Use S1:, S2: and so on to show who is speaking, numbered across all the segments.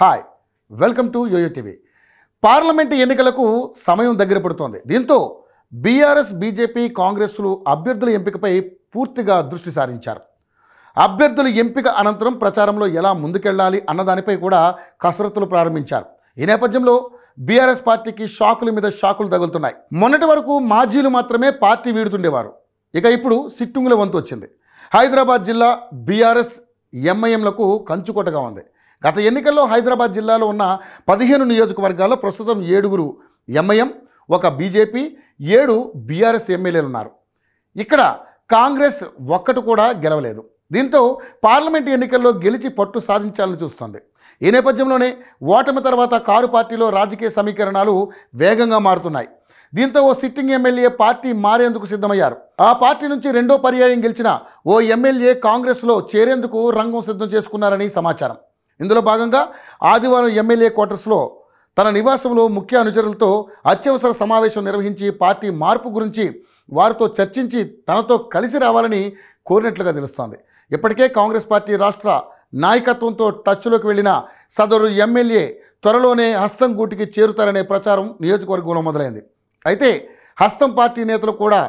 S1: hi welcome to YOYO TV parliament ఎన్నికలకు సమయం దగ్గర పడుతోంది దీంతో బీఆర్ఎస్ బీజేపీ కాంగ్రెస్లు అభ్యర్థుల ఎంపికపై పూర్తిగా దృష్టి సారించారు అభ్యర్థుల ఎంపిక అనంతరం ప్రచారంలో ఎలా ముందుకెళ్లాలి అన్నదానిపై కూడా కసరత్తులు ప్రారంభించారు ఈ నేపథ్యంలో బీఆర్ఎస్ పార్టీకి షాకుల మీద షాకులు తగులుతున్నాయి మొన్నటి వరకు మాజీలు మాత్రమే పార్టీ వీడుతుండేవారు ఇక ఇప్పుడు సిట్టుంగుల వంతు వచ్చింది హైదరాబాద్ జిల్లా బీఆర్ఎస్ ఎంఐఎంలకు కంచుకోటగా ఉంది గత ఎన్నికల్లో హైదరాబాద్ జిల్లాలో ఉన్న పదిహేను నియోజకవర్గాల్లో ప్రస్తుతం ఏడుగురు ఎంఐఎం ఒక బీజేపీ ఏడు బీఆర్ఎస్ ఎమ్మెల్యేలు ఉన్నారు ఇక్కడ కాంగ్రెస్ ఒక్కటి కూడా గెలవలేదు దీంతో పార్లమెంట్ ఎన్నికల్లో గెలిచి పట్టు సాధించాలని చూస్తోంది ఈ నేపథ్యంలోనే ఓటమి తర్వాత కారు పార్టీలో రాజకీయ సమీకరణాలు వేగంగా మారుతున్నాయి దీంతో ఓ సిట్టింగ్ ఎమ్మెల్యే పార్టీ మారేందుకు సిద్ధమయ్యారు ఆ పార్టీ నుంచి రెండో పర్యాయం గెలిచిన ఓ ఎమ్మెల్యే కాంగ్రెస్లో చేరేందుకు రంగం సిద్ధం చేసుకున్నారని సమాచారం ఇందులో భాగంగా ఆదివారం ఎమ్మెల్యే క్వార్టర్స్లో తన నివాసంలో ముఖ్య అనుచరులతో అత్యవసర సమావేశం నిర్వహించి పార్టీ మార్పు గురించి వారితో చర్చించి తనతో కలిసి రావాలని కోరినట్లుగా తెలుస్తోంది ఇప్పటికే కాంగ్రెస్ పార్టీ రాష్ట్ర నాయకత్వంతో టచ్లోకి వెళ్ళిన సదరు ఎమ్మెల్యే త్వరలోనే హస్తం గూటికి చేరుతారనే ప్రచారం నియోజకవర్గంలో మొదలైంది అయితే హస్తం పార్టీ నేతలు కూడా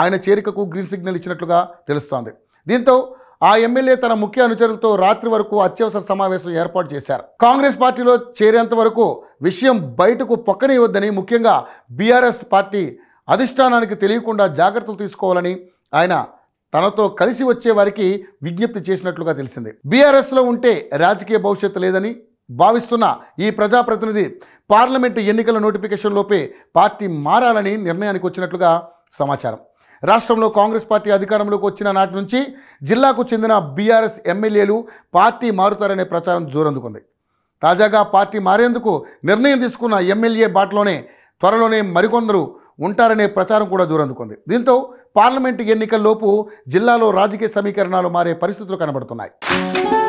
S1: ఆయన చేరికకు గ్రీన్ సిగ్నల్ ఇచ్చినట్లుగా తెలుస్తోంది దీంతో ఆ ఎమ్మెల్యే తన ముఖ్య అనుచరులతో రాత్రి వరకు అత్యవసర సమావేశం ఏర్పాటు చేశారు కాంగ్రెస్ పార్టీలో చేరేంత వరకు విషయం బయటకు పక్కనివ్వద్దని ముఖ్యంగా బీఆర్ఎస్ పార్టీ అధిష్టానానికి తెలియకుండా జాగ్రత్తలు తీసుకోవాలని ఆయన తనతో కలిసి వచ్చే వారికి విజ్ఞప్తి చేసినట్లుగా తెలిసింది బీఆర్ఎస్లో ఉంటే రాజకీయ భవిష్యత్తు లేదని భావిస్తున్న ఈ ప్రజాప్రతినిధి పార్లమెంటు ఎన్నికల నోటిఫికేషన్ లోపే పార్టీ మారాలని నిర్ణయానికి వచ్చినట్లుగా సమాచారం రాష్ట్రంలో కాంగ్రెస్ పార్టీ అధికారంలోకి వచ్చిన నాటి నుంచి జిల్లాకు చెందిన బీఆర్ఎస్ ఎమ్మెల్యేలు పార్టీ మారుతారనే ప్రచారం జోరందుకుంది తాజాగా పార్టీ మారేందుకు నిర్ణయం తీసుకున్న ఎమ్మెల్యే బాటలోనే త్వరలోనే మరికొందరు ఉంటారనే ప్రచారం కూడా జోరందుకుంది దీంతో పార్లమెంటు ఎన్నికల్లోపు జిల్లాలో రాజకీయ సమీకరణాలు మారే పరిస్థితులు కనబడుతున్నాయి